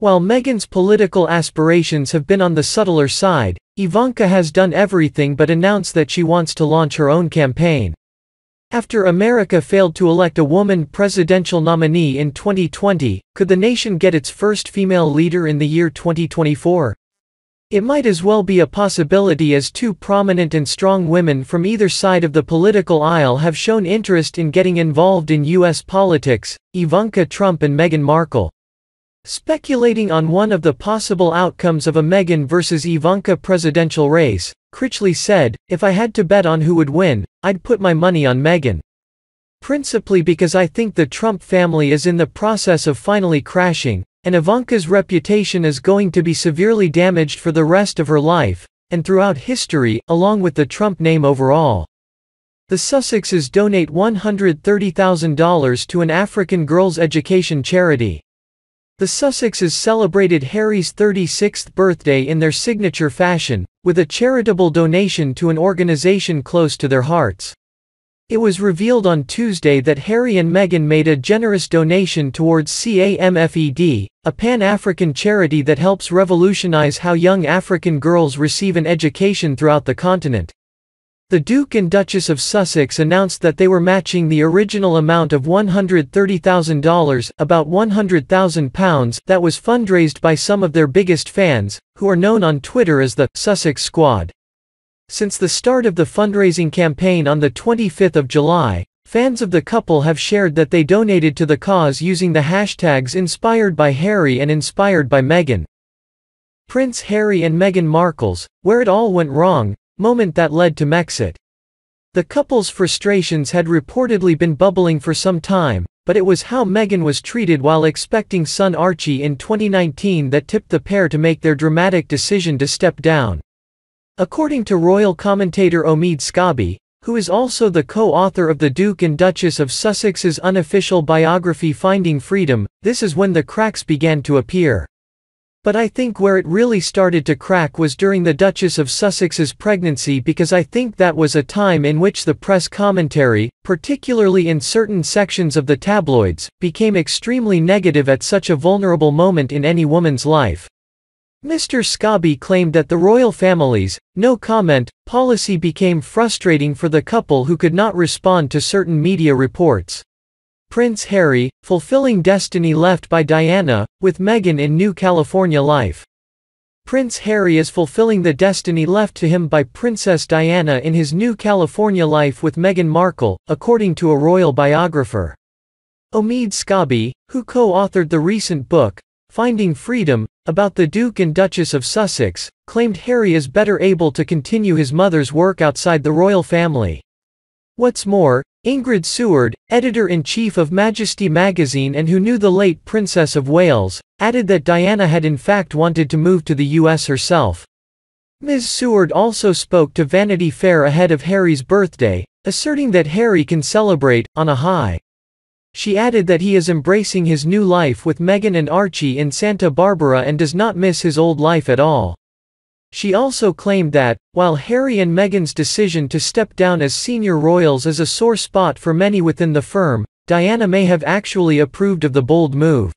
While Meghan's political aspirations have been on the subtler side, Ivanka has done everything but announce that she wants to launch her own campaign. After America failed to elect a woman presidential nominee in 2020, could the nation get its first female leader in the year 2024? It might as well be a possibility as two prominent and strong women from either side of the political aisle have shown interest in getting involved in U.S. politics, Ivanka Trump and Meghan Markle. Speculating on one of the possible outcomes of a Meghan versus Ivanka presidential race, Critchley said, If I had to bet on who would win, I'd put my money on Meghan. Principally because I think the Trump family is in the process of finally crashing, and Ivanka's reputation is going to be severely damaged for the rest of her life, and throughout history, along with the Trump name overall. The Sussexes donate $130,000 to an African girls' education charity. The Sussexes celebrated Harry's 36th birthday in their signature fashion, with a charitable donation to an organization close to their hearts. It was revealed on Tuesday that Harry and Meghan made a generous donation towards CAMFED, a Pan-African charity that helps revolutionize how young African girls receive an education throughout the continent. The Duke and Duchess of Sussex announced that they were matching the original amount of $130,000, about £100,000, that was fundraised by some of their biggest fans, who are known on Twitter as the Sussex Squad. Since the start of the fundraising campaign on the 25th of July, fans of the couple have shared that they donated to the cause using the hashtags inspired by Harry and inspired by Meghan. Prince Harry and Meghan Markle's Where It All Went Wrong moment that led to Mexit. The couple's frustrations had reportedly been bubbling for some time, but it was how Meghan was treated while expecting son Archie in 2019 that tipped the pair to make their dramatic decision to step down. According to royal commentator Omid Skabi, who is also the co-author of the Duke and Duchess of Sussex's unofficial biography Finding Freedom, this is when the cracks began to appear. But I think where it really started to crack was during the Duchess of Sussex's pregnancy because I think that was a time in which the press commentary, particularly in certain sections of the tabloids, became extremely negative at such a vulnerable moment in any woman's life. Mr. Scobby claimed that the royal family's, no comment, policy became frustrating for the couple who could not respond to certain media reports. Prince Harry, fulfilling destiny left by Diana, with Meghan in New California Life. Prince Harry is fulfilling the destiny left to him by Princess Diana in his new California life with Meghan Markle, according to a royal biographer. Omid Scobby, who co-authored the recent book, Finding Freedom, about the Duke and Duchess of Sussex, claimed Harry is better able to continue his mother's work outside the royal family. What's more, Ingrid Seward, editor-in-chief of Majesty magazine and who knew the late Princess of Wales, added that Diana had in fact wanted to move to the US herself. Ms. Seward also spoke to Vanity Fair ahead of Harry's birthday, asserting that Harry can celebrate, on a high. She added that he is embracing his new life with Meghan and Archie in Santa Barbara and does not miss his old life at all. She also claimed that, while Harry and Meghan's decision to step down as senior royals is a sore spot for many within the firm, Diana may have actually approved of the bold move,